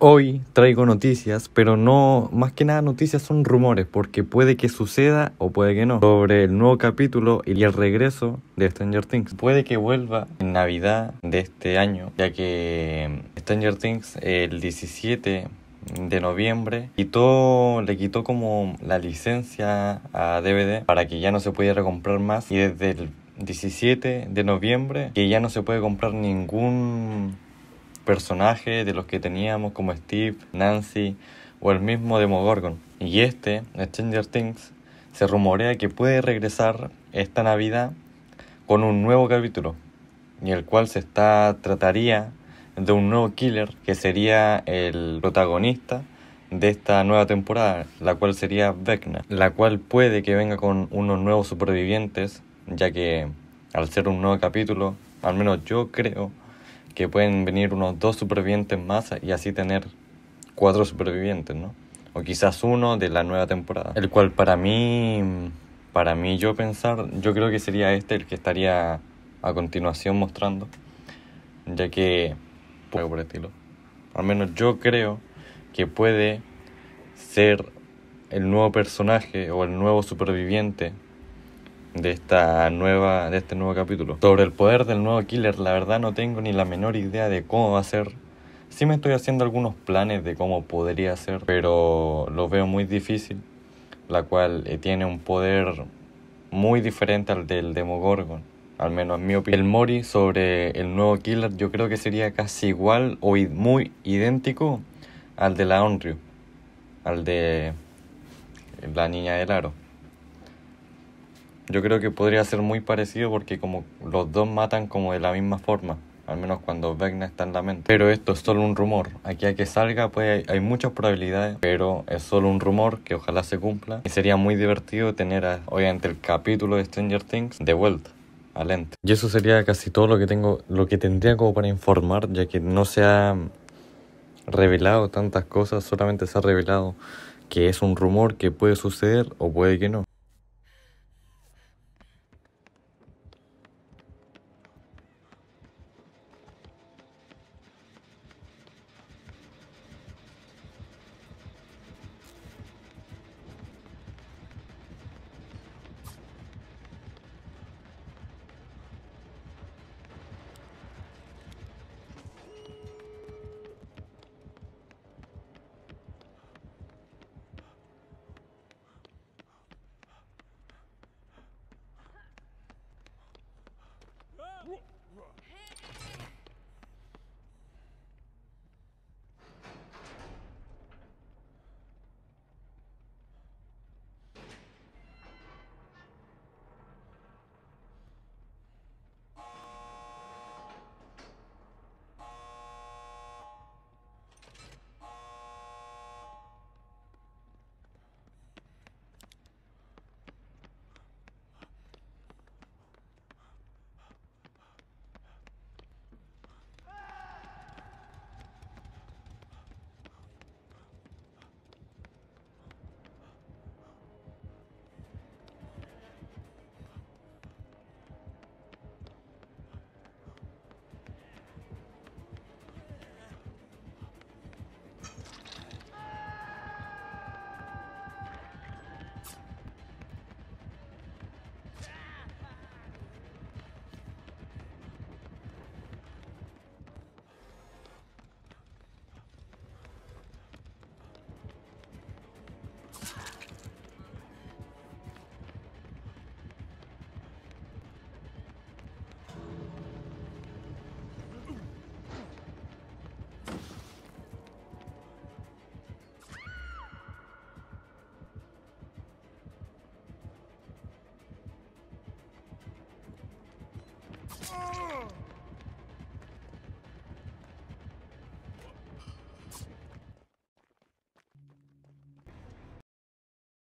Hoy traigo noticias, pero no, más que nada noticias son rumores, porque puede que suceda o puede que no, sobre el nuevo capítulo y el regreso de Stranger Things. Puede que vuelva en Navidad de este año, ya que Stranger Things el 17 de noviembre quitó, le quitó como la licencia a DVD para que ya no se pudiera comprar más y desde el 17 de noviembre que ya no se puede comprar ningún Personaje de los que teníamos como Steve, Nancy o el mismo Demogorgon. Y este, Stranger Things, se rumorea que puede regresar esta Navidad con un nuevo capítulo, y el cual se está trataría de un nuevo killer que sería el protagonista de esta nueva temporada, la cual sería Vecna, la cual puede que venga con unos nuevos supervivientes, ya que al ser un nuevo capítulo, al menos yo creo que pueden venir unos dos supervivientes más y así tener cuatro supervivientes, ¿no? O quizás uno de la nueva temporada. El cual para mí, para mí yo pensar, yo creo que sería este el que estaría a continuación mostrando, ya que, puedo por estilo, al menos yo creo que puede ser el nuevo personaje o el nuevo superviviente de esta nueva de este nuevo capítulo. Sobre el poder del nuevo killer, la verdad no tengo ni la menor idea de cómo va a ser. Sí me estoy haciendo algunos planes de cómo podría ser, pero lo veo muy difícil, la cual eh, tiene un poder muy diferente al del Demogorgon, al menos en mi opinión. El Mori sobre el nuevo killer yo creo que sería casi igual o muy idéntico al de la Onryu, al de eh, la niña del aro yo creo que podría ser muy parecido porque como los dos matan como de la misma forma, al menos cuando Vecna está en la mente. Pero esto es solo un rumor, aquí a que salga pues hay, muchas probabilidades, pero es solo un rumor que ojalá se cumpla y sería muy divertido tener obviamente el capítulo de Stranger Things de vuelta. al Y eso sería casi todo lo que tengo, lo que tendría como para informar, ya que no se ha revelado tantas cosas, solamente se ha revelado que es un rumor que puede suceder o puede que no.